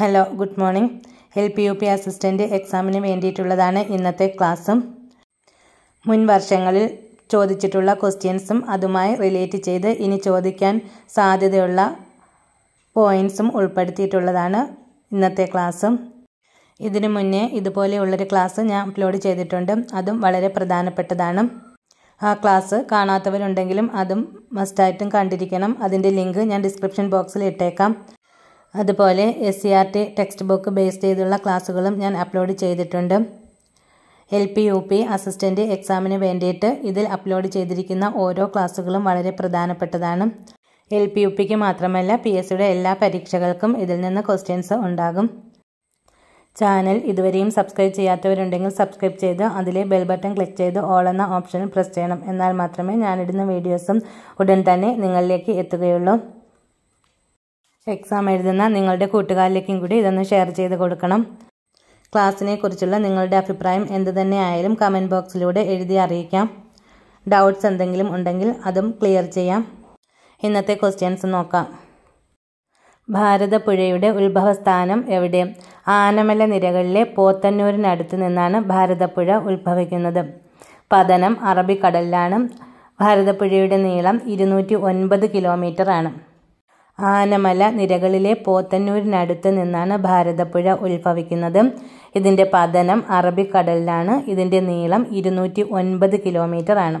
hello good morning L P U P assistant എക്സാമിന് വേണ്ടിയിട്ടുള്ളതാണ് ഇന്നത്തെ ക്ലാസ്സും മുൻ വർഷങ്ങളിൽ ചോദിച്ചിട്ടുള്ള ക്വസ്റ്റ്യൻസും അതുമായി റിലേറ്റ് ചെയ്ത് ഇനി ചോദിക്കാൻ സാധ്യതയുള്ള പോയിൻസും ഉൾപ്പെടുത്തിയിട്ടുള്ളതാണ് ഇന്നത്തെ ക്ലാസ്സും ഇതിനു മുന്നേ ഇതുപോലെയുള്ളൊരു ക്ലാസ് ഞാൻ അപ്ലോഡ് ചെയ്തിട്ടുണ്ട് അതും വളരെ പ്രധാനപ്പെട്ടതാണ് ആ ക്ലാസ് കാണാത്തവരുണ്ടെങ്കിലും അതും മസ്റ്റായിട്ടും കണ്ടിരിക്കണം അതിൻ്റെ ലിങ്ക് ഞാൻ ഡിസ്ക്രിപ്ഷൻ ബോക്സിൽ ഇട്ടേക്കാം അതുപോലെ S C R T text book base ചെയ്തുള്ള ക്ലാസ്സുകളും ഞാൻ അപ്ലോഡ് ചെയ്തിട്ടുണ്ട് L P U P assistant എക്സാമിന് വേണ്ടിയിട്ട് ഇതിൽ അപ്ലോഡ് ചെയ്തിരിക്കുന്ന ഓരോ ക്ലാസ്സുകളും വളരെ പ്രധാനപ്പെട്ടതാണ് എൽ പി യു പിക്ക് മാത്രമല്ല പി എസ് സിയുടെ എല്ലാ പരീക്ഷകൾക്കും ഇതിൽ നിന്ന് ക്വസ്റ്റ്യൻസ് ഉണ്ടാകും ചാനൽ ഇതുവരെയും സബ്സ്ക്രൈബ് ചെയ്യാത്തവരുണ്ടെങ്കിൽ സബ്സ്ക്രൈബ് ചെയ്ത് അതിലെ ബെൽ ബട്ടൺ ക്ലിക്ക് ചെയ്ത് ഓൾ എന്ന ഓപ്ഷനും പ്രസ് ചെയ്യണം എന്നാൽ മാത്രമേ ഞാനിടുന്ന വീഡിയോസും ഉടൻ തന്നെ നിങ്ങളിലേക്ക് എത്തുകയുള്ളൂ എക്സാം എഴുതുന്ന നിങ്ങളുടെ കൂട്ടുകാരിലേക്കും കൂടി ഇതൊന്ന് ഷെയർ ചെയ്ത് കൊടുക്കണം ക്ലാസ്സിനെ കുറിച്ചുള്ള നിങ്ങളുടെ അഭിപ്രായം തന്നെ ആയാലും കമൻറ്റ് ബോക്സിലൂടെ എഴുതി അറിയിക്കാം ഡൗട്ട്സ് എന്തെങ്കിലും ഉണ്ടെങ്കിൽ അതും ക്ലിയർ ചെയ്യാം ഇന്നത്തെ ക്വസ്റ്റ്യൻസ് നോക്കാം ഭാരതപ്പുഴയുടെ ഉത്ഭവസ്ഥാനം എവിടെ ആനമല നിരകളിലെ പോത്തന്നൂരിനടുത്ത് നിന്നാണ് ഭാരതപ്പുഴ ഉത്ഭവിക്കുന്നത് പതനം അറബിക്കടലിലാണ് ഭാരതപ്പുഴയുടെ നീളം ഇരുന്നൂറ്റി ഒൻപത് ആണ് ആനമല നിരകളിലെ പോത്തന്നൂരിനടുത്ത് നിന്നാണ് ഭാരതപ്പുഴ ഉത്ഭവിക്കുന്നത് ഇതിൻ്റെ പതനം അറബിക്കടലിലാണ് ഇതിൻ്റെ നീളം ഇരുന്നൂറ്റി ഒൻപത് ആണ്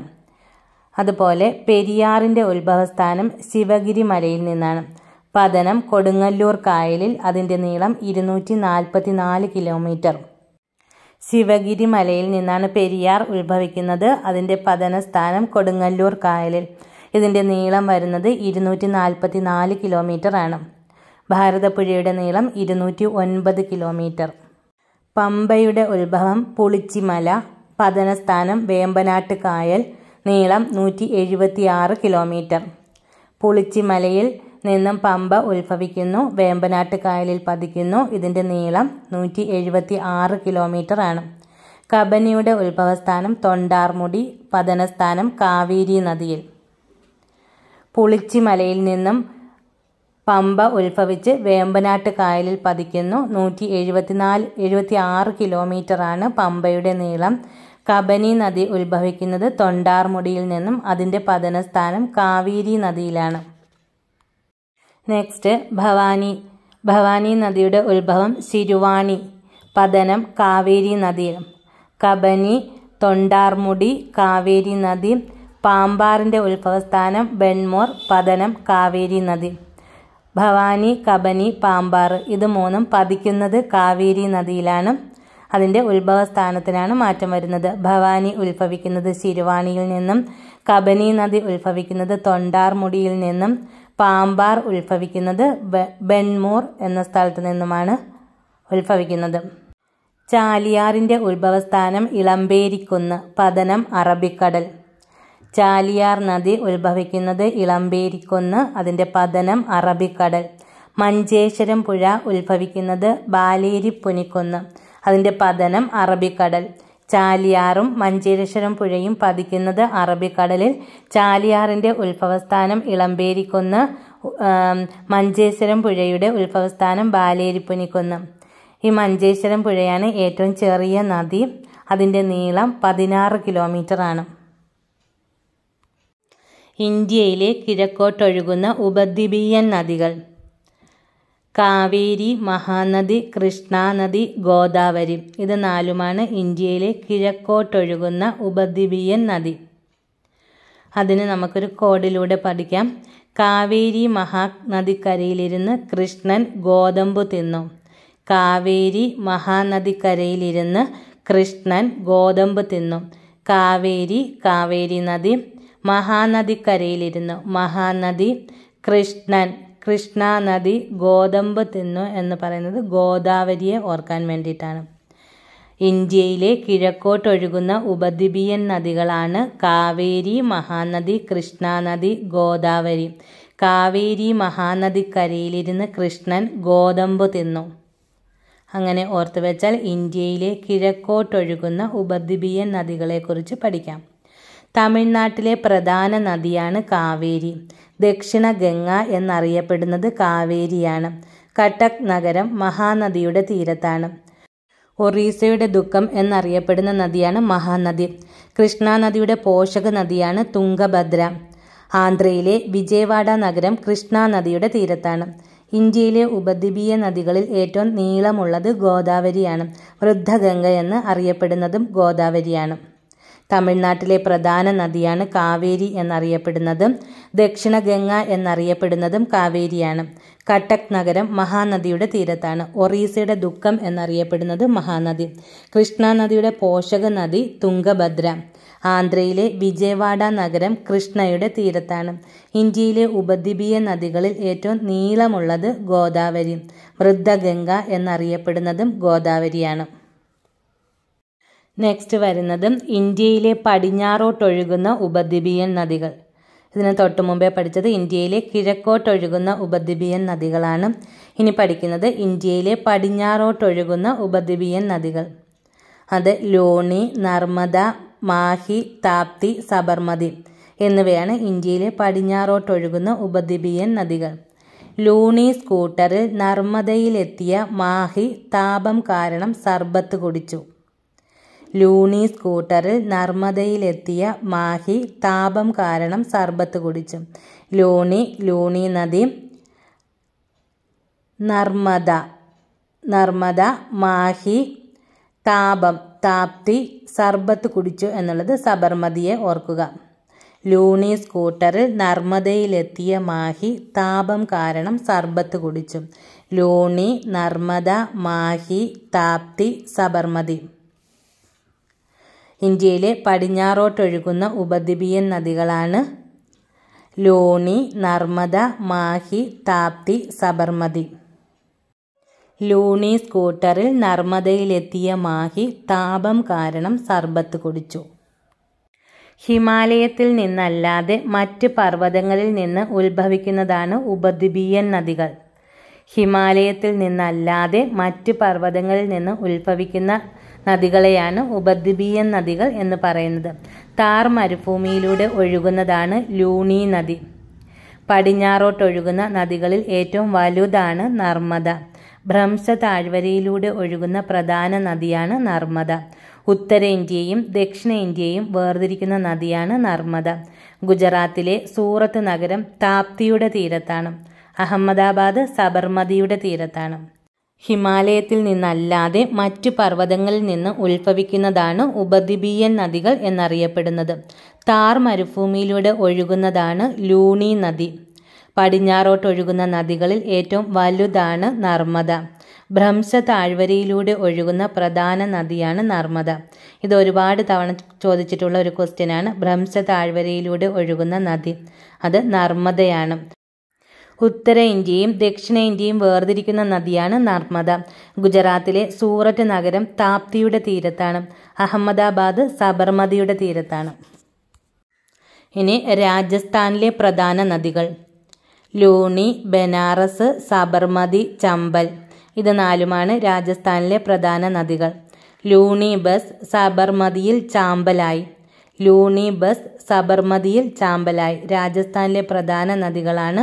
അതുപോലെ പെരിയാറിൻ്റെ ഉത്ഭവസ്ഥാനം ശിവഗിരി മലയിൽ നിന്നാണ് പതനം കൊടുങ്ങല്ലൂർ കായലിൽ അതിൻ്റെ നീളം ഇരുന്നൂറ്റി നാൽപ്പത്തി നാല് കിലോമീറ്റർ ശിവഗിരി മലയിൽ നിന്നാണ് പെരിയാർ ഉത്ഭവിക്കുന്നത് അതിൻ്റെ പതനസ്ഥാനം കൊടുങ്ങല്ലൂർ കായലിൽ ഇതിൻ്റെ നീളം വരുന്നത് ഇരുന്നൂറ്റി നാൽപ്പത്തി നാല് ആണ് ഭാരതപ്പുഴയുടെ നീളം ഇരുന്നൂറ്റി ഒൻപത് കിലോമീറ്റർ പമ്പയുടെ ഉത്ഭവം പുളിച്ചിമല പതനസ്ഥാനം വേമ്പനാട്ട് കായൽ നീളം നൂറ്റി ആറ് കിലോമീറ്റർ പുളിച്ചിമലയിൽ നിന്നും പമ്പ ഉത്ഭവിക്കുന്നു വേമ്പനാട്ട് കായലിൽ പതിക്കുന്നു ഇതിൻ്റെ നീളം നൂറ്റി എഴുപത്തി ആറ് ആണ് കബനിയുടെ ഉത്ഭവസ്ഥാനം തൊണ്ടാർമുടി പതനസ്ഥാനം കാവേരി നദിയിൽ പുളിച്ചിമലയിൽ നിന്നും പമ്പ ഉത്ഭവിച്ച് വേമ്പനാട്ട് കായലിൽ പതിക്കുന്നു നൂറ്റി എഴുപത്തിനാല് എഴുപത്തി ആറ് കിലോമീറ്ററാണ് പമ്പയുടെ നീളം കബനി നദി ഉത്ഭവിക്കുന്നത് തൊണ്ടാർമുടിയിൽ നിന്നും അതിൻ്റെ പതനസ്ഥാനം കാവേരി നദിയിലാണ് നെക്സ്റ്റ് ഭവാനി ഭവാനി നദിയുടെ ഉത്ഭവം ശിരുവാണി പതനം കാവേരി നദിയിലും കബനി തൊണ്ടാർമുടി കാവേരി നദി പാമ്പാറിൻ്റെ ഉത്ഭവസ്ഥാനം ബെൺമോർ പതനം കാവേരി നദി ഭവാനി കബനി പാമ്പാർ ഇത് മൂന്നും പതിക്കുന്നത് കാവേരി നദിയിലാണ് അതിൻ്റെ ഉത്ഭവസ്ഥാനത്തിനാണ് മാറ്റം വരുന്നത് ഭവാനി ഉത്ഭവിക്കുന്നത് ശിരുവാണിയിൽ നിന്നും കബനി നദി ഉത്ഭവിക്കുന്നത് തൊണ്ടാർമുടിയിൽ നിന്നും പാമ്പാർ ഉത്ഭവിക്കുന്നത് ബെൺമോർ എന്ന സ്ഥലത്ത് നിന്നുമാണ് ഉത്ഭവിക്കുന്നത് ചാലിയാറിൻ്റെ ഉത്ഭവസ്ഥാനം ഇളമ്പേരിക്കുന്ന് പതനം അറബിക്കടൽ ചാലിയാർ നദി ഉത്ഭവിക്കുന്നത് ഇളമ്പേരിക്കുന്ന് അതിൻ്റെ പതനം അറബിക്കടൽ മഞ്ചേശ്വരം പുഴ ഉത്ഭവിക്കുന്നത് ബാലേരി പുനിക്കുന്ന് അതിൻ്റെ പതനം അറബിക്കടൽ ചാലിയാറും മഞ്ചേശ്വരം പുഴയും പതിക്കുന്നത് അറബിക്കടലിൽ ചാലിയാറിൻ്റെ ഉത്ഭവസ്ഥാനം ഇളമ്പേരിക്കുന്ന് മഞ്ചേശ്വരം പുഴയുടെ ഉത്ഭവസ്ഥാനം ബാലേരിപ്പുനിക്കുന്ന് ഈ മഞ്ചേശ്വരം പുഴയാണ് ഏറ്റവും ചെറിയ നദി അതിൻ്റെ നീളം പതിനാറ് ആണ് ഇന്ത്യയിലെ കിഴക്കോട്ടൊഴുകുന്ന ഉപദ്വീപീയൻ നദികൾ കാവേരി മഹാനദി കൃഷ്ണാനദി ഗോദാവരി ഇത് നാലുമാണ് ഇന്ത്യയിലെ കിഴക്കോട്ടൊഴുകുന്ന ഉപദ്വീപീയൻ നദി അതിന് നമുക്കൊരു കോഡിലൂടെ പഠിക്കാം കാവേരി മഹാനദിക്കരയിലിരുന്ന് കൃഷ്ണൻ ഗോതമ്പ് തിന്നു കാവേരി മഹാനദിക്കരയിലിരുന്ന് കൃഷ്ണൻ ഗോതമ്പ് തിന്നു കാവേരി കാവേരി നദി മഹാനദിക്കരയിലിരുന്ന് മഹാനദി കൃഷ്ണൻ കൃഷ്ണാനദി ഗോതമ്പ് തിന്നു എന്ന് പറയുന്നത് ഗോദാവരിയെ ഓർക്കാൻ വേണ്ടിയിട്ടാണ് ഇന്ത്യയിലെ കിഴക്കോട്ടൊഴുകുന്ന ഉപദ്വീപിയൻ നദികളാണ് കാവേരി മഹാനദി കൃഷ്ണാനദി ഗോദാവരി കാവേരി മഹാനദിക്കരയിലിരുന്ന് കൃഷ്ണൻ ഗോതമ്പ് തിന്നു അങ്ങനെ ഓർത്തു വെച്ചാൽ ഇന്ത്യയിലെ കിഴക്കോട്ടൊഴുകുന്ന ഉപദ്വീപിയൻ നദികളെക്കുറിച്ച് പഠിക്കാം തമിഴ്നാട്ടിലെ പ്രധാന നദിയാണ് കാവേരി ദക്ഷിണ ഗംഗ എന്നറിയപ്പെടുന്നത് കാവേരിയാണ് കട്ടക് നഗരം മഹാനദിയുടെ തീരത്താണ് ഒറീസയുടെ ദുഃഖം എന്നറിയപ്പെടുന്ന നദിയാണ് മഹാനദി കൃഷ്ണാനദിയുടെ പോഷക നദിയാണ് തുംഗഭദ്ര ആന്ധ്രയിലെ വിജയവാഡ നഗരം കൃഷ്ണാനദിയുടെ തീരത്താണ് ഇന്ത്യയിലെ ഉപദ്വീപീയ നദികളിൽ ഏറ്റവും നീളമുള്ളത് ഗോദാവരിയാണ് വൃദ്ധഗംഗ എന്ന് അറിയപ്പെടുന്നതും ഗോദാവരിയാണ് തമിഴ്നാട്ടിലെ പ്രധാന നദിയാണ് കാവേരി എന്നറിയപ്പെടുന്നതും ദക്ഷിണ ഗംഗ എന്നറിയപ്പെടുന്നതും കാവേരിയാണ് കട്ടക് നഗരം മഹാനദിയുടെ തീരത്താണ് ഒറീസയുടെ ദുഃഖം എന്നറിയപ്പെടുന്നത് മഹാനദി കൃഷ്ണ നദിയുടെ പോഷക നദി തുംഗഭദ്ര ആന്ധ്രയിലെ വിജയവാഡ നഗരം കൃഷ്ണയുടെ തീരത്താണ് ഇന്ത്യയിലെ ഉപദ്വീപീയ നദികളിൽ ഏറ്റവും നീളമുള്ളത് ഗോദാവരി വൃദ്ധഗംഗ എന്നറിയപ്പെടുന്നതും ഗോദാവരിയാണ് നെക്സ്റ്റ് വരുന്നത് ഇന്ത്യയിലെ പടിഞ്ഞാറോട്ടൊഴുകുന്ന ഉപദ്വീപിയൻ നദികൾ ഇതിന് തൊട്ട് മുമ്പേ പഠിച്ചത് ഇന്ത്യയിലെ കിഴക്കോട്ടൊഴുകുന്ന ഉപദ്വീപിയൻ നദികളാണ് ഇനി പഠിക്കുന്നത് ഇന്ത്യയിലെ പടിഞ്ഞാറോട്ടൊഴുകുന്ന ഉപദ്വീപിയൻ നദികൾ അത് ലോണി നർമ്മദ മാഹി താപ്തി സബർമതി എന്നിവയാണ് ഇന്ത്യയിലെ പടിഞ്ഞാറോട്ടൊഴുകുന്ന ഉപദ്വീപിയൻ നദികൾ ലൂണി സ്കൂട്ടറിൽ നർമ്മദയിലെത്തിയ മാഹി താപം കാരണം സർബത്ത് കുടിച്ചു ലൂണി സ്കൂട്ടറിൽ നർമ്മദയിലെത്തിയ മാഹി താപം കാരണം സർബത്ത് കുടിച്ചു ലൂണി ലൂണി നദി നർമ്മദ നർമ്മദ മാഹി താപം താപ്തി സർബത്ത് കുടിച്ചു എന്നുള്ളത് സബർമതിയെ ഓർക്കുക ലൂണി സ്കൂട്ടറിൽ നർമ്മദയിലെത്തിയ മാഹി താപം കാരണം സർബത്ത് കുടിച്ചു ലൂണി നർമ്മദ മാഹി താപ്തി സബർമതി ഇന്ത്യയിലെ പടിഞ്ഞാറോട്ടൊഴുകുന്ന ഉപദ്വീപിയൻ നദികളാണ് ലോണി നർമ്മദ മാഹി താപ്തി സബർമതി ലോണി സ്കൂട്ടറിൽ നർമ്മദയിലെത്തിയ മാഹി താപം കാരണം സർബത്ത് കുടിച്ചു ഹിമാലയത്തിൽ നിന്നല്ലാതെ മറ്റ് പർവ്വതങ്ങളിൽ നിന്ന് ഉത്ഭവിക്കുന്നതാണ് ഉപദ്വീപിയൻ നദികൾ ഹിമാലയത്തിൽ നിന്നല്ലാതെ മറ്റ് പർവ്വതങ്ങളിൽ നിന്ന് ഉത്ഭവിക്കുന്ന നദികളെയാണ് ഉപദ്വീപീയൻ നദികൾ എന്ന് പറയുന്നത് താർ മരുഭൂമിയിലൂടെ ഒഴുകുന്നതാണ് ലൂണി നദി പടിഞ്ഞാറോട്ടൊഴുകുന്ന നദികളിൽ ഏറ്റവും വലുതാണ് നർമ്മദ ഭ്രംശ താഴ്വരയിലൂടെ ഒഴുകുന്ന പ്രധാന നദിയാണ് നർമ്മദ ഉത്തരേന്ത്യയും ദക്ഷിണേന്ത്യയും വേർതിരിക്കുന്ന നദിയാണ് നർമ്മദ ഗുജറാത്തിലെ സൂറത്ത് നഗരം താപ്തിയുടെ തീരത്താണ് അഹമ്മദാബാദ് സബർമതിയുടെ തീരത്താണ് ഹിമാലയത്തിൽ നിന്നല്ലാതെ മറ്റ് പർവ്വതങ്ങളിൽ നിന്ന് ഉത്ഭവിക്കുന്നതാണ് ഉപദ്വീപീയൻ നദികൾ എന്നറിയപ്പെടുന്നത് താർ മരുഭൂമിയിലൂടെ ഒഴുകുന്നതാണ് ലൂണി നദി പടിഞ്ഞാറോട്ടൊഴുകുന്ന നദികളിൽ ഏറ്റവും വലുതാണ് നർമ്മദ ഭ്രംശ താഴ്വരയിലൂടെ ഒഴുകുന്ന പ്രധാന നദിയാണ് നർമ്മദ ഇത് ഒരുപാട് തവണ ചോദിച്ചിട്ടുള്ള ഒരു ക്വസ്റ്റ്യനാണ് ഭ്രംശ താഴ്വരയിലൂടെ ഒഴുകുന്ന നദി അത് നർമ്മദയാണ് ഉത്തരേന്ത്യയും ദക്ഷിണേന്ത്യയും വേർതിരിക്കുന്ന നദിയാണ് നർമ്മദ ഗുജറാത്തിലെ സൂററ്റ് നഗരം താപ്തിയുടെ തീരത്താണ് അഹമ്മദാബാദ് സബർമതിയുടെ തീരത്താണ് ഇനി രാജസ്ഥാനിലെ പ്രധാന നദികൾ ലൂണി ബനാറസ് സബർമതി ചമ്പൽ ഇത് നാലുമാണ് രാജസ്ഥാനിലെ പ്രധാന നദികൾ ലൂണി ബസ് സബർമതിയിൽ ചാമ്പലായി ലൂണി ബസ് സബർമതിയിൽ ചാമ്പലായി രാജസ്ഥാനിലെ പ്രധാന നദികളാണ്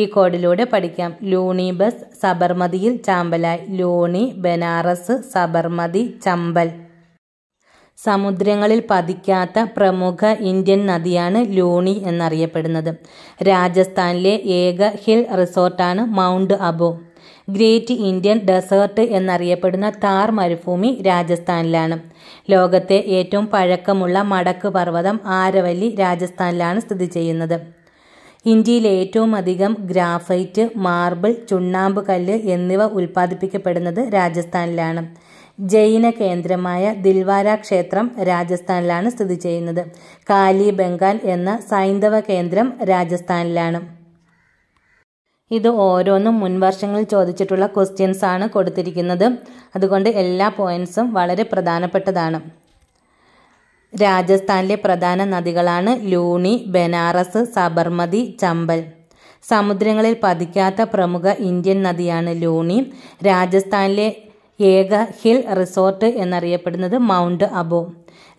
ഈ കോഡിലൂടെ പഠിക്കാം ലൂണി ബസ് സബർമതിയിൽ ചാമ്പലായി ലൂണി ബനാറസ് സബർമതി ചമ്പൽ സമുദ്രങ്ങളിൽ പതിക്കാത്ത പ്രമുഖ ഇന്ത്യൻ നദിയാണ് ലൂണി എന്നറിയപ്പെടുന്നത് രാജസ്ഥാനിലെ ഏക ഹിൽ റിസോർട്ടാണ് mount Abu great Indian desert എന്നറിയപ്പെടുന്ന താർ മരുഭൂമി രാജസ്ഥാനിലാണ് ലോകത്തെ ഏറ്റവും പഴക്കമുള്ള മടക്ക് പർവ്വതം ആരവല്ലി രാജസ്ഥാനിലാണ് സ്ഥിതി ചെയ്യുന്നത് ഇന്ത്യയിൽ ഏറ്റവും അധികം ഗ്രാഫൈറ്റ് മാർബിൾ ചുണ്ണാമ്പ് കല്ല് എന്നിവ ഉൽപ്പാദിപ്പിക്കപ്പെടുന്നത് രാജസ്ഥാനിലാണ് ജൈന കേന്ദ്രമായ ദിൽവാര ക്ഷേത്രം രാജസ്ഥാനിലാണ് സ്ഥിതി ചെയ്യുന്നത് കാലി ബംഗാൾ എന്ന സൈന്ധവ കേന്ദ്രം രാജസ്ഥാനിലാണ് ഇത് ഓരോന്നും മുൻവർഷങ്ങളിൽ ചോദിച്ചിട്ടുള്ള ക്വസ്റ്റ്യൻസ് ആണ് കൊടുത്തിരിക്കുന്നത് അതുകൊണ്ട് എല്ലാ പോയിന്റ്സും വളരെ പ്രധാനപ്പെട്ടതാണ് രാജസ്ഥാനിലെ പ്രധാന നദികളാണ് ലൂണി ബനാറസ് സബർമതി ചമ്പൽ സമുദ്രങ്ങളിൽ പതിക്കാത്ത പ്രമുഖ ഇന്ത്യൻ നദിയാണ് ലൂണി രാജസ്ഥാനിലെ ഏക ഹിൽ റിസോർട്ട് എന്നറിയപ്പെടുന്നത് mount Abu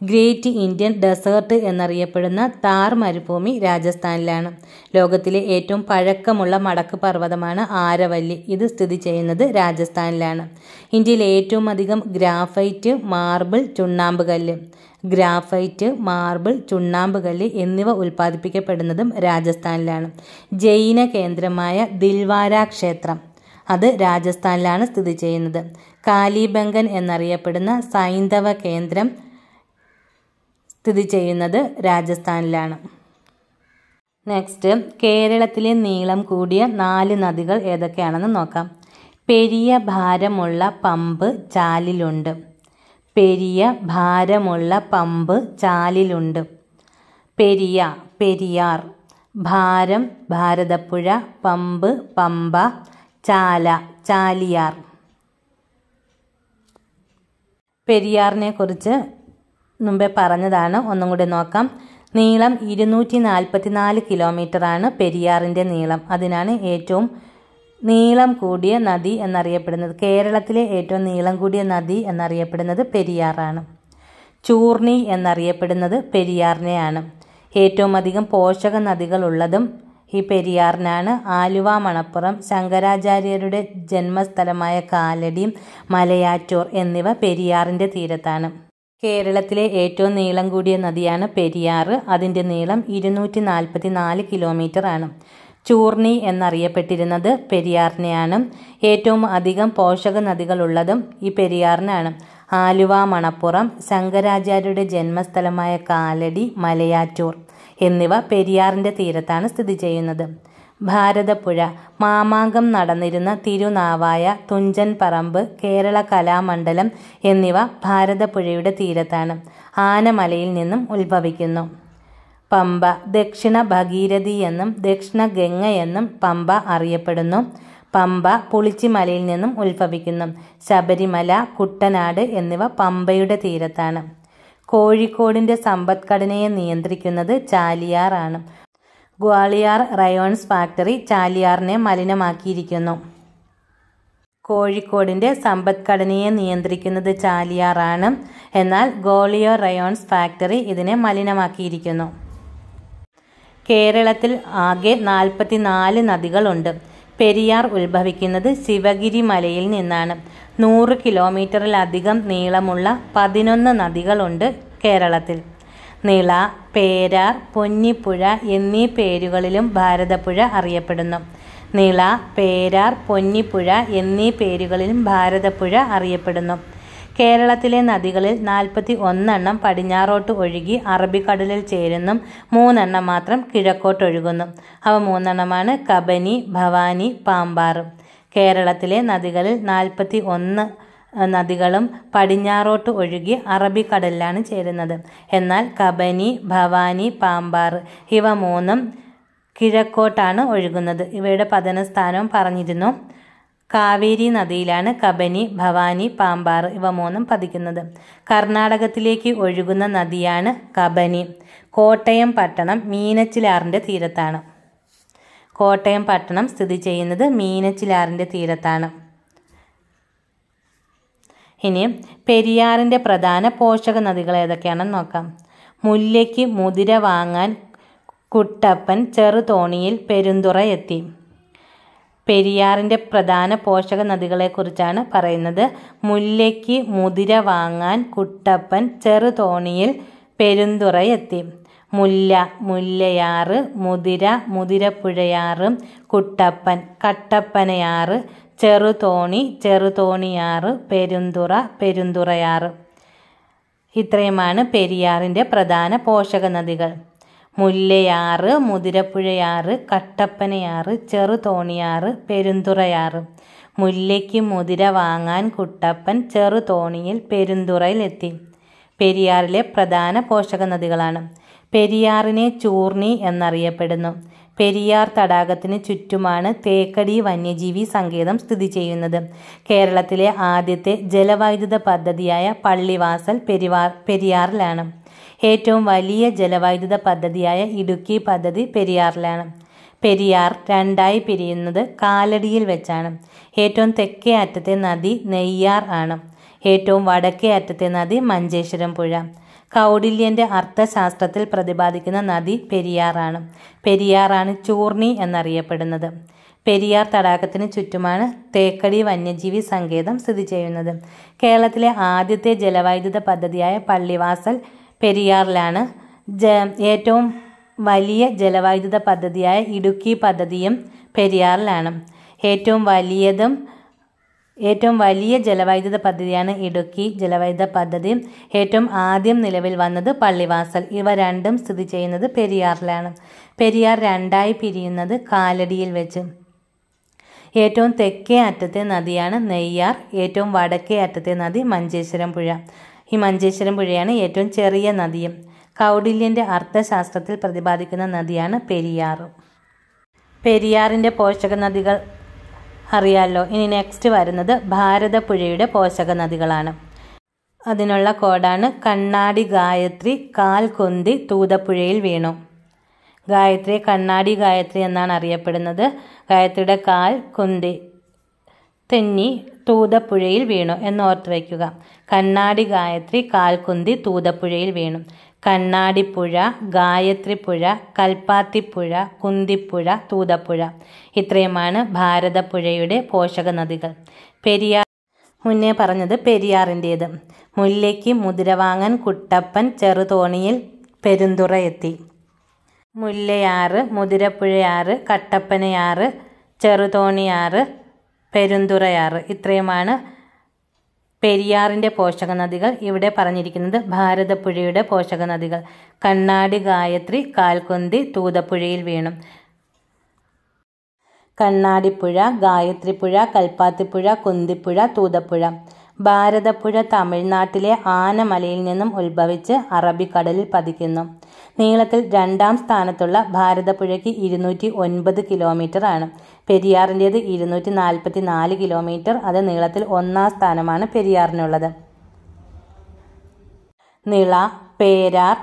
great Indian desert എന്നറിയപ്പെടുന്ന താർ മരുഭൂമി രാജസ്ഥാനിലാണ് ലോകത്തിലെ ഏറ്റവും പഴക്കമുള്ള മടക്ക് പർവ്വതമാണ് ആരവല്ലി ഇത് സ്ഥിതി ചെയ്യുന്നത് രാജസ്ഥാനിലാണ് ഇന്ത്യയിലെ ഏറ്റവും അധികം ഗ്രാഫൈറ്റ് മാർബിൾ ചുണ്ണാമ്പ് കല്ല് ഗ്രാഫൈറ്റ് മാർബിൾ ചുണ്ണാമ്പുകല്ല് എന്നിവ ഉൽപ്പാദിപ്പിക്കപ്പെടുന്നതും രാജസ്ഥാനിലാണ് ജൈന കേന്ദ്രമായ ദിൽവാര ക്ഷേത്രം അത് രാജസ്ഥാനിലാണ് സ്ഥിതി ചെയ്യുന്നത് കാലിബംഗൻ എന്നറിയപ്പെടുന്ന സൈന്ധവ കേന്ദ്രം സ്ഥിതി ചെയ്യുന്നത് രാജസ്ഥാനിലാണ് നെക്സ്റ്റ് കേരളത്തിലെ നീളം കൂടിയ നാല് നദികൾ ഏതൊക്കെയാണെന്ന് നോക്കാം പെരിയ ഭാരമുള്ള പമ്പ് ചാലിലുണ്ട് പെരിയ ഭാരമുള്ള പമ്പ് ചാലിലുണ്ട് പെരിയ പെരിയാർ ഭാരം ഭാരതപ്പുഴ പമ്പ് പമ്പ ചാല ചാലിയാർ പെരിയാറിനെ കുറിച്ച് മുമ്പേ പറഞ്ഞതാണ് ഒന്നും കൂടി നോക്കാം നീളം ഇരുന്നൂറ്റി നാൽപ്പത്തി നാല് കിലോമീറ്ററാണ് പെരിയാറിൻ്റെ നീളം അതിനാണ് ഏറ്റവും നീളം കൂടിയ നദി എന്നറിയപ്പെടുന്നത് കേരളത്തിലെ ഏറ്റവും നീളം കൂടിയ നദി എന്നറിയപ്പെടുന്നത് പെരിയാറാണ് ചൂർണി എന്നറിയപ്പെടുന്നത് പെരിയാറിനെയാണ് ഏറ്റവും അധികം പോഷക നദികളുള്ളതും ഈ പെരിയാറിനാണ് ആലുവ മണപ്പുറം ശങ്കരാചാര്യരുടെ ജന്മസ്ഥലമായ കാലടി മലയാറ്റൂർ എന്നിവ പെരിയാറിൻ്റെ തീരത്താണ് കേരളത്തിലെ ഏറ്റവും നീളം കൂടിയ നദിയാണ് പെരിയാർ അതിൻ്റെ നീളം ഇരുന്നൂറ്റി നാൽപ്പത്തി നാല് കിലോമീറ്റർ ആണ് ചൂർണി എന്നറിയപ്പെട്ടിരുന്നത് പെരിയാറിനെയാണ് ഏറ്റവും അധികം പോഷക നദികളുള്ളതും ഈ പെരിയാറിനാണ് ആലുവ മണപ്പുറം ശങ്കരാചാര്യരുടെ ജന്മസ്ഥലമായ കാലടി മലയാറ്റൂർ എന്നിവ പെരിയാറിൻ്റെ തീരത്താണ് സ്ഥിതി ചെയ്യുന്നത് ഭാരതപ്പുഴ മാമാങ്കം നടന്നിരുന്ന തിരുനാവായ തുഞ്ചൻ പറമ്പ് കേരള കലാമണ്ഡലം എന്നിവ ഭാരതപ്പുഴയുടെ തീരത്താണ് ആനമലയിൽ നിന്നും ഉത്ഭവിക്കുന്നു പമ്പ ദക്ഷിണ ഭഗീരഥി എന്നും ദക്ഷിണ ഗംഗ എന്നും പമ്പ അറിയപ്പെടുന്നു പമ്പ പുളിച്ചിമലയിൽ നിന്നും ഉത്ഭവിക്കുന്നു ശബരിമല കുട്ടനാട് എന്നിവ പമ്പയുടെ തീരത്താണ് കോഴിക്കോടിൻ്റെ സമ്പദ്ഘടനയെ നിയന്ത്രിക്കുന്നത് ചാലിയാറാണ് ഗ്വാളിയാർ റയോൺസ് ഫാക്ടറി ചാലിയാറിനെ മലിനമാക്കിയിരിക്കുന്നു കോഴിക്കോടിൻ്റെ സമ്പദ്ഘടനയെ നിയന്ത്രിക്കുന്നത് ചാലിയാറാണ് എന്നാൽ ഗോളിയോ റയോൺസ് ഫാക്ടറി ഇതിനെ മലിനമാക്കിയിരിക്കുന്നു കേരളത്തിൽ ആകെ നാൽപ്പത്തിനാല് നദികളുണ്ട് പെരിയാർ ഉത്ഭവിക്കുന്നത് ശിവഗിരി മലയിൽ നിന്നാണ് നൂറ് കിലോമീറ്ററിലധികം നീളമുള്ള പതിനൊന്ന് നദികളുണ്ട് കേരളത്തിൽ നിള പേരാർ പൊന്നിപ്പുഴ എന്നീ പേരുകളിലും ഭാരതപ്പുഴ അറിയപ്പെടുന്നു നിള പേരാർ പൊന്നിപ്പുഴ എന്നീ പേരുകളിലും ഭാരതപ്പുഴ അറിയപ്പെടുന്നു കേരളത്തിലെ നദികളിൽ നാൽപ്പത്തി ഒന്നെണ്ണം പടിഞ്ഞാറോട്ട് ഒഴുകി അറബിക്കടലിൽ ചേരുന്നു മൂന്നെണ്ണം മാത്രം കിഴക്കോട്ടൊഴുകുന്നു അവ മൂന്നെണ്ണമാണ് കബനി ഭവാനി പാമ്പാർ കേരളത്തിലെ നദികളിൽ നാൽപ്പത്തി ഒന്ന് നദികളും പടിഞ്ഞാറോട്ട് ഒഴുകി അറബിക്കടലിലാണ് ചേരുന്നത് എന്നാൽ കബനി ഭവാനി പാമ്പാർ ഇവ മൂന്നും കിഴക്കോട്ടാണ് ഒഴുകുന്നത് ഇവയുടെ പതനസ്ഥാനവും പറഞ്ഞിരുന്നു കാവേരി നദിയിലാണ് കബനി ഭവാനി പാമ്പാർ ഇവ മൂന്നും പതിക്കുന്നത് കർണാടകത്തിലേക്ക് ഒഴുകുന്ന നദിയാണ് കബനി കോട്ടയം പട്ടണം മീനച്ചിലാറിൻ്റെ തീരത്താണ് കോട്ടയം പട്ടണം സ്ഥിതി ചെയ്യുന്നത് മീനച്ചിലാറിൻ്റെ തീരത്താണ് ഇനി പെരിയാറിൻ്റെ പ്രധാന പോഷക നദികൾ ഏതൊക്കെയാണെന്ന് നോക്കാം മുല്ലയ്ക്ക് മുതിര വാങ്ങാൻ കുട്ടപ്പൻ ചെറുതോണിയിൽ പെരുന്തുറ എത്തി പെരിയാറിൻ്റെ പ്രധാന പോഷക നദികളെക്കുറിച്ചാണ് പറയുന്നത് മുല്ലയ്ക്ക് മുതിര വാങ്ങാൻ കുട്ടപ്പൻ ചെറുതോണിയിൽ പെരുന്തുറയെത്തി മുല്ല മുല്ലയാറ് മുതിര മുതിരപ്പുഴയാറ് കുട്ടപ്പൻ കട്ടപ്പനയാറ് ചെറുതോണി ചെറുതോണിയാറ് പെരുന്തുറ പെരുന്തുറയാറ് ഇത്രയുമാണ് പെരിയാറിൻ്റെ പ്രധാന പോഷക നദികൾ മുല്ലയാറ് മുതിരപ്പുഴയാറ് കട്ടപ്പനയാറ് ചെറുതോണിയാറ് പെരുന്തുറയാറ് മുല്ലയ്ക്ക് മുതിര വാങ്ങാൻ കുട്ടപ്പൻ ചെറുതോണിയിൽ പെരുന്തുറയിലെത്തി പെരിയാറിലെ പ്രധാന പോഷക നദികളാണ് പെരിയാറിനെ ചൂർണി എന്നറിയപ്പെടുന്നു പെരിയാർ തടാകത്തിന് ചുറ്റുമാണ് തേക്കടി വന്യജീവി സങ്കേതം സ്ഥിതി ചെയ്യുന്നത് കേരളത്തിലെ ആദ്യത്തെ ജലവൈദ്യുത പദ്ധതിയായ പള്ളിവാസൽ പെരിവാർ പെരിയാറിലാണ് ഏറ്റവും വലിയ ജലവൈദ്യുത പദ്ധതിയായ ഇടുക്കി പദ്ധതി പെരിയാറിലാണ് പെരിയാർ രണ്ടായി പിരിയുന്നത് കാലടിയിൽ വെച്ചാണ് ഏറ്റവും തെക്കേ അറ്റത്തെ നദി നെയ്യാർ ആണ് ഏറ്റവും വടക്കേ അറ്റത്തെ നദി മഞ്ചേശ്വരം പുഴ കൗടില്യൻ്റെ അർത്ഥശാസ്ത്രത്തിൽ പ്രതിപാദിക്കുന്ന നദി പെരിയാറാണ് പെരിയാറാണ് ചൂർണി എന്നറിയപ്പെടുന്നത് പെരിയാർ തടാകത്തിന് ചുറ്റുമാണ് തേക്കടി വന്യജീവി സങ്കേതം സ്ഥിതി ചെയ്യുന്നത് കേരളത്തിലെ ആദ്യത്തെ ജലവൈദ്യുത പദ്ധതിയായ പള്ളിവാസൽ പെരിയാറിലാണ് ജ ഏറ്റവും വലിയ ജലവൈദ്യുത പദ്ധതിയായ ഇടുക്കി പദ്ധതിയും പെരിയാറിലാണ് ഏറ്റവും വലിയതും ഏറ്റവും വലിയ ജലവൈദ്യുത പദ്ധതിയാണ് ഇടുക്കി ജലവൈദ്യുത പദ്ധതി ഏറ്റവും ആദ്യം നിലവിൽ വന്നത് പള്ളിവാസൽ ഇവ രണ്ടും സ്ഥിതി ചെയ്യുന്നത് പെരിയാറിലാണ് പെരിയാർ രണ്ടായി പിരിയുന്നത് കാലടിയിൽ വെച്ച് ഏറ്റവും തെക്കേ അറ്റത്തെ നദിയാണ് നെയ്യാർ ഏറ്റവും വടക്കേ അറ്റത്തെ നദി മഞ്ചേശ്വരം പുഴ ഈ മഞ്ചേശ്വരം പുഴയാണ് ഏറ്റവും ചെറിയ നദിയും കൗടില്യൻ്റെ അർത്ഥശാസ്ത്രത്തിൽ പ്രതിപാദിക്കുന്ന നദിയാണ് പെരിയാർ പെരിയാറിൻ്റെ പോഷക നദികൾ അറിയാലോ ഇനി നെക്സ്റ്റ് വരുന്നത് ഭാരതപ്പുഴയുടെ പോഷക നദികളാണ് അതിനുള്ള കോഡാണ് കണ്ണാടി ഗായത്രി കാൽ കൊന്തി തൂതപ്പുഴയിൽ വീണു ഗായത്രി കണ്ണാടി ഗായത്രി എന്നാണ് അറിയപ്പെടുന്നത് ഗായത്രിയുടെ കാൽ കൊന്തി തെന്നി തൂതപ്പുഴയിൽ വീണു എന്നോർത്ത് വയ്ക്കുക കണ്ണാടി ഗായത്രി കാൽകുന്തി തൂതപ്പുഴയിൽ വീണു കണ്ണാടിപ്പുഴ ഗായത്രിപ്പുഴ കൽപ്പാത്തിപ്പുഴ കുന്തിപ്പുഴ തൂതപ്പുഴ ഇത്രയുമാണ് ഭാരതപ്പുഴയുടെ പോഷക നദികൾ പെരിയാർ മുന്നേ പറഞ്ഞത് പെരിയാറിൻ്റേത് മുല്ലയ്ക്ക് മുതിരവാങ്ങൻ കുട്ടപ്പൻ ചെറുതോണിയിൽ പെരുന്തുറ എത്തി മുല്ലയാറ് മുതിരപ്പുഴയാറ് കട്ടപ്പനയാറ് ചെറുതോണിയാറ് പെരുന്തുറയാറ് ഇത്രയുമാണ് പെരിയാറിൻ്റെ പോഷക നദികൾ ഇവിടെ പറഞ്ഞിരിക്കുന്നത് ഭാരതപ്പുഴയുടെ പോഷക നദികൾ കണ്ണാടി ഗായത്രി കാൽക്കൊന്തി തൂതപ്പുഴയിൽ വീണു കണ്ണാടിപ്പുഴ ഗായത്രിപ്പുഴ കൽപ്പാത്തിപ്പുഴ കുന്തിപ്പുഴ തൂതപ്പുഴ ഭാരതപ്പുഴ തമിഴ്നാട്ടിലെ ആനമലയിൽ നിന്നും ഉത്ഭവിച്ച് അറബിക്കടലിൽ പതിക്കുന്നു നീളത്തിൽ രണ്ടാം സ്ഥാനത്തുള്ള ഭാരതപ്പുഴയ്ക്ക് ഇരുന്നൂറ്റി ഒൻപത് കിലോമീറ്റർ ആണ് പെരിയാറിൻ്റേത് ഇരുന്നൂറ്റി നാൽപ്പത്തി നാല് കിലോമീറ്റർ അത് നീളത്തിൽ ഒന്നാം സ്ഥാനമാണ് പെരിയാറിനുള്ളത് നിള പേരാർ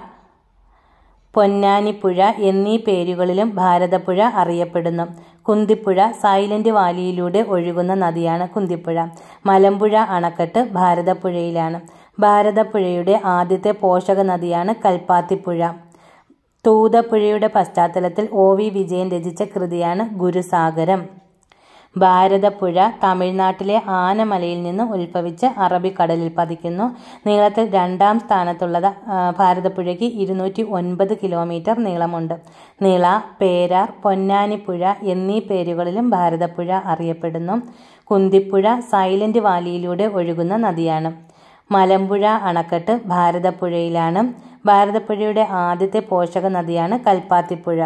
പൊന്നാനിപ്പുഴ എന്നീ പേരുകളിലും ഭാരതപ്പുഴ അറിയപ്പെടുന്നു കുന്തിപ്പുഴ സൈലന്റ് വാലിയിലൂടെ ഒഴുകുന്ന നദിയാണ് കുന്തിപ്പുഴ മലമ്പുഴ അണക്കെട്ട് ഭാരതപ്പുഴയിലാണ് ഭാരതപ്പുഴയുടെ ആദ്യത്തെ പോഷക നദിയാണ് കൽപ്പാത്തിപ്പുഴ തൂതപ്പുഴയുടെ പശ്ചാത്തലത്തിൽ ഒ വി വിജയൻ രചിച്ച കൃതിയാണ് ഗുരുസാഗരം ഭാരതപ്പുഴ തമിഴ്നാട്ടിലെ ആനമലയിൽ നിന്ന് ഉത്ഭവിച്ച് അറബിക്കടലിൽ പതിക്കുന്നു നീളത്തിൽ രണ്ടാം സ്ഥാനത്തുള്ളത് ഭാരതപ്പുഴയ്ക്ക് ഇരുന്നൂറ്റി ഒൻപത് കിലോമീറ്റർ നീളമുണ്ട് നീള പേരാർ പൊന്നാനിപ്പുഴ എന്നീ പേരുകളിലും ഭാരതപ്പുഴ അറിയപ്പെടുന്നു കുന്തിപ്പുഴ സൈലന്റ് വാലിയിലൂടെ ഒഴുകുന്ന നദിയാണ് മലമ്പുഴ അണക്കെട്ട് ഭാരതപ്പുഴയിലാണ് ഭാരതപ്പുഴയുടെ ആദ്യത്തെ പോഷക നദിയാണ് കൽപ്പാത്തിപ്പുഴ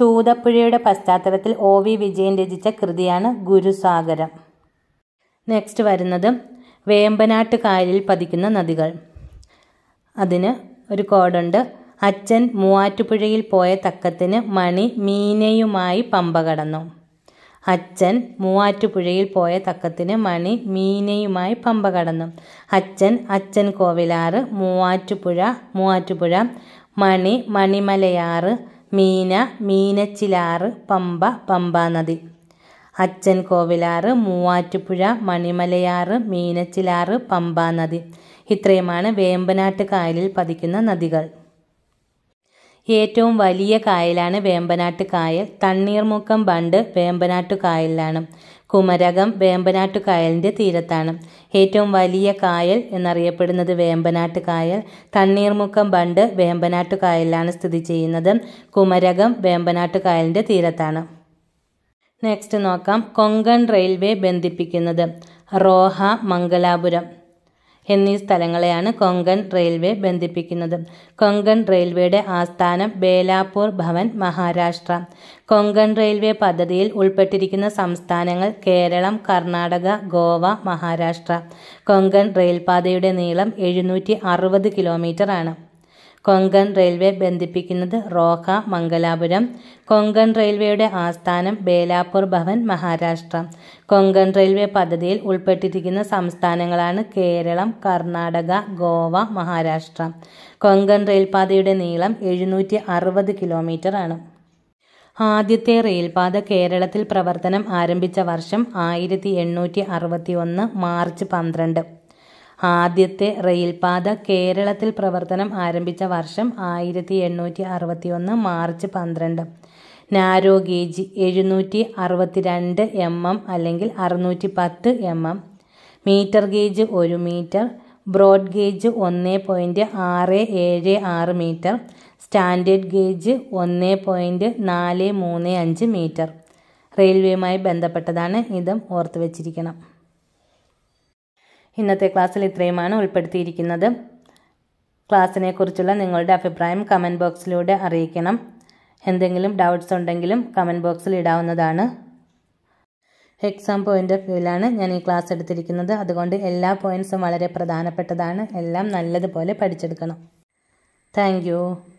തൂതപ്പുഴയുടെ പശ്ചാത്തലത്തിൽ ഒ വി വിജയൻ രചിച്ച കൃതിയാണ് ഗുരുസാഗരം നെക്സ്റ്റ് വരുന്നത് വേമ്പനാട്ട് കായലിൽ പതിക്കുന്ന നദികൾ അതിന് ഒരു കോഡുണ്ട് അച്ഛൻ മൂവാറ്റുപുഴയിൽ പോയ തക്കത്തിന് മണി മീനയുമായി പമ്പ കടന്നു അച്ഛൻ മൂവാറ്റുപുഴയിൽ പോയ തക്കത്തിന് മണി മീനയുമായി പമ്പ കടന്നു അച്ഛൻ അച്ഛൻ കോവിലാറ് മൂവാറ്റുപുഴ മൂവാറ്റുപുഴ മണി മണിമലയാറ് മീന മീനച്ചിലാറ് പമ്പ പമ്പാനദി അച്ഛൻ കോവിലാറ് മൂവാറ്റുപുഴ മണിമലയാറ് മീനച്ചിലാറ് പമ്പാനദി ഇത്രയുമാണ് വേമ്പനാട്ട് കായലിൽ പതിക്കുന്ന നദികൾ ഏറ്റവും വലിയ കായലാണ് വേമ്പനാട്ട് കായൽ തണ്ണീർമുക്കം ബണ്ട് വേമ്പനാട്ടു കായലിലാണ് കുമരകം വേമ്പനാട്ട് കായലിൻ്റെ തീരത്താണ് ഏറ്റവും വലിയ കായൽ എന്നറിയപ്പെടുന്നത് വേമ്പനാട്ട് കായൽ തണ്ണീർമുക്കം ബണ്ട് വേമ്പനാട്ട് കായലിലാണ് സ്ഥിതി ചെയ്യുന്നത് കുമരകം വേമ്പനാട്ട് കായലിൻ്റെ തീരത്താണ് നെക്സ്റ്റ് നോക്കാം കൊങ്കൺ റെയിൽവേ ബന്ധിപ്പിക്കുന്നത് റോഹ മംഗലാപുരം എന്നീ സ്ഥലങ്ങളെയാണ് കൊങ്കൺ റെയിൽവേ ബന്ധിപ്പിക്കുന്നത് കൊങ്കൺ റെയിൽവേയുടെ ആസ്ഥാനം ബേലാപൂർ ഭവൻ മഹാരാഷ്ട്ര കൊങ്കൺ റെയിൽവേ പദ്ധതിയിൽ ഉൾപ്പെട്ടിരിക്കുന്ന സംസ്ഥാനങ്ങൾ കേരളം കർണാടക ഗോവ മഹാരാഷ്ട്ര കൊങ്കൺ റെയിൽപാതയുടെ നീളം എഴുന്നൂറ്റി അറുപത് ആണ് കൊങ്കൺ റെയിൽവേ ബന്ധിപ്പിക്കുന്നത് റോഹ മംഗലാപുരം കൊങ്കൺ റെയിൽവേയുടെ ആസ്ഥാനം ബേലാപൂർ ഭവൻ മഹാരാഷ്ട്ര കൊങ്കൺ റെയിൽവേ പദ്ധതിയിൽ ഉൾപ്പെട്ടിരിക്കുന്ന സംസ്ഥാനങ്ങളാണ് കേരളം കർണാടക ഗോവ മഹാരാഷ്ട്ര കൊങ്കൺ റെയിൽപാതയുടെ നീളം എഴുന്നൂറ്റി അറുപത് കിലോമീറ്റർ ആണ് ആദ്യത്തെ റെയിൽപാത കേരളത്തിൽ പ്രവർത്തനം ആരംഭിച്ച വർഷം ആയിരത്തി എണ്ണൂറ്റി അറുപത്തി ഒന്ന് മാർച്ച് പന്ത്രണ്ട് ആദ്യത്തെ റെയിൽപാത കേരളത്തിൽ പ്രവർത്തനം ആരംഭിച്ച വർഷം ആയിരത്തി എണ്ണൂറ്റി അറുപത്തി ഒന്ന് മാർച്ച് പന്ത്രണ്ട് നാരോ ഗേജ് എഴുന്നൂറ്റി അറുപത്തിരണ്ട് എം എം അല്ലെങ്കിൽ അറുന്നൂറ്റി പത്ത് എം എം മീറ്റർ ഗേജ് ഒരു മീറ്റർ ബ്രോഡ് ഗേജ് ഒന്ന് പോയിൻറ്റ് ആറ് ഏഴ് ആറ് മീറ്റർ സ്റ്റാൻഡേർഡ് ഗേജ് ഒന്ന് പോയിൻറ്റ് നാല് മൂന്ന് അഞ്ച് മീറ്റർ റെയിൽവേയുമായി ബന്ധപ്പെട്ടതാണ് ഇതും ഓർത്ത് വച്ചിരിക്കണം ഇന്നത്തെ ക്ലാസ്സിൽ ഇത്രയുമാണ് ഉൾപ്പെടുത്തിയിരിക്കുന്നത് ക്ലാസ്സിനെ കുറിച്ചുള്ള നിങ്ങളുടെ അഭിപ്രായം കമൻറ്റ് ബോക്സിലൂടെ അറിയിക്കണം എന്തെങ്കിലും ഡൗട്ട്സ് ഉണ്ടെങ്കിലും കമൻറ്റ് ബോക്സിൽ ഇടാവുന്നതാണ് എക്സാം പോയിൻ്റ് ഓഫ് വ്യൂവിലാണ് ഞാൻ ഈ ക്ലാസ് എടുത്തിരിക്കുന്നത് അതുകൊണ്ട് എല്ലാ പോയിൻറ്സും വളരെ പ്രധാനപ്പെട്ടതാണ് എല്ലാം നല്ലതുപോലെ പഠിച്ചെടുക്കണം താങ്ക്